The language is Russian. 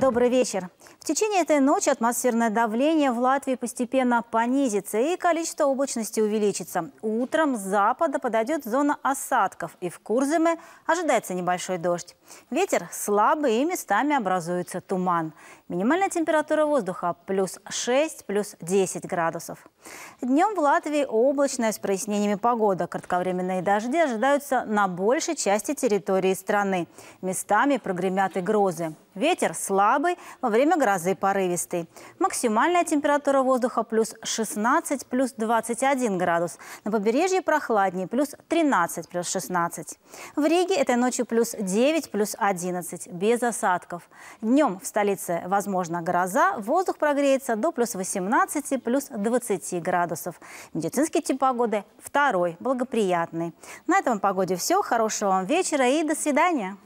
Добрый вечер. В течение этой ночи атмосферное давление в Латвии постепенно понизится и количество облачности увеличится. Утром с запада подойдет зона осадков и в Курземе ожидается небольшой дождь. Ветер слабый и местами образуется туман. Минимальная температура воздуха плюс 6, плюс 10 градусов. Днем в Латвии облачная с прояснениями погода. Кратковременные дожди ожидаются на большей части территории страны. Местами прогремят и грозы. Ветер слабый, во время грозы порывистый. Максимальная температура воздуха плюс 16, плюс 21 градус. На побережье прохладнее, плюс 13, плюс 16. В Риге этой ночью плюс 9, плюс 11, без осадков. Днем в столице возможна гроза, воздух прогреется до плюс 18, плюс 20 градусов. Медицинский тип погоды второй, благоприятный. На этом погоде все. Хорошего вам вечера и до свидания.